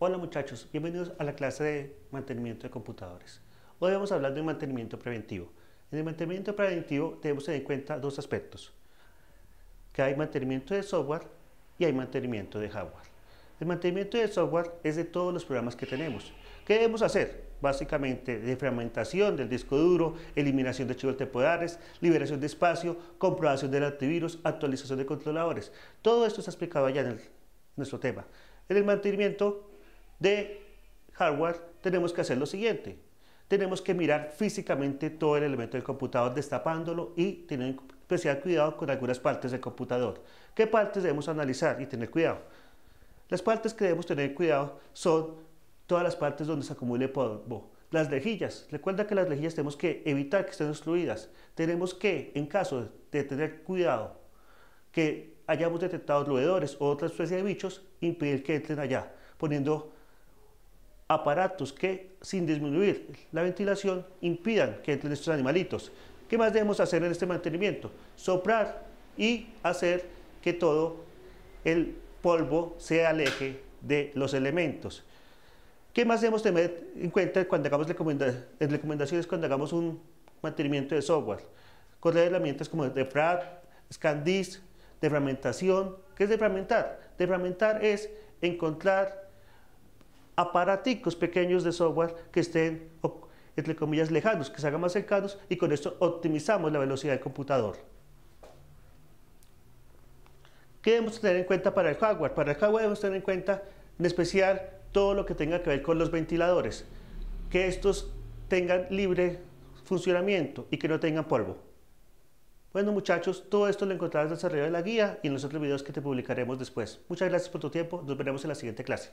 Hola muchachos, bienvenidos a la clase de mantenimiento de computadores. Hoy vamos a hablar de mantenimiento preventivo. En el mantenimiento preventivo debemos tener en cuenta dos aspectos, que hay mantenimiento de software y hay mantenimiento de hardware. El mantenimiento de software es de todos los programas que tenemos. ¿Qué debemos hacer? Básicamente, de fragmentación del disco duro, eliminación de archivos temporales, liberación de espacio, comprobación del antivirus, actualización de controladores. Todo esto está explicado allá en nuestro tema. En el mantenimiento de hardware, tenemos que hacer lo siguiente. Tenemos que mirar físicamente todo el elemento del computador, destapándolo y tener especial cuidado con algunas partes del computador. ¿Qué partes debemos analizar y tener cuidado? Las partes que debemos tener cuidado son todas las partes donde se acumule polvo. Las lejillas. Recuerda que las lejillas tenemos que evitar que estén obstruidas. Tenemos que, en caso de tener cuidado, que hayamos detectado roedores o otra especie de bichos, impedir que entren allá, poniendo aparatos que, sin disminuir la ventilación, impidan que entren estos animalitos. ¿Qué más debemos hacer en este mantenimiento? Soprar y hacer que todo el polvo se aleje de los elementos. ¿Qué más debemos tener en cuenta cuando hagamos recomendaciones cuando hagamos un mantenimiento de software? las herramientas como Defrag, Scandis, defragmentación. ¿Qué es defragmentar? Defragmentar es encontrar aparaticos pequeños de software que estén, entre comillas, lejanos, que se hagan más cercanos y con esto optimizamos la velocidad del computador. ¿Qué debemos tener en cuenta para el hardware? Para el hardware debemos tener en cuenta en especial todo lo que tenga que ver con los ventiladores, que estos tengan libre funcionamiento y que no tengan polvo. Bueno muchachos, todo esto lo encontrarás desarrollo de la guía y en los otros videos que te publicaremos después. Muchas gracias por tu tiempo, nos veremos en la siguiente clase.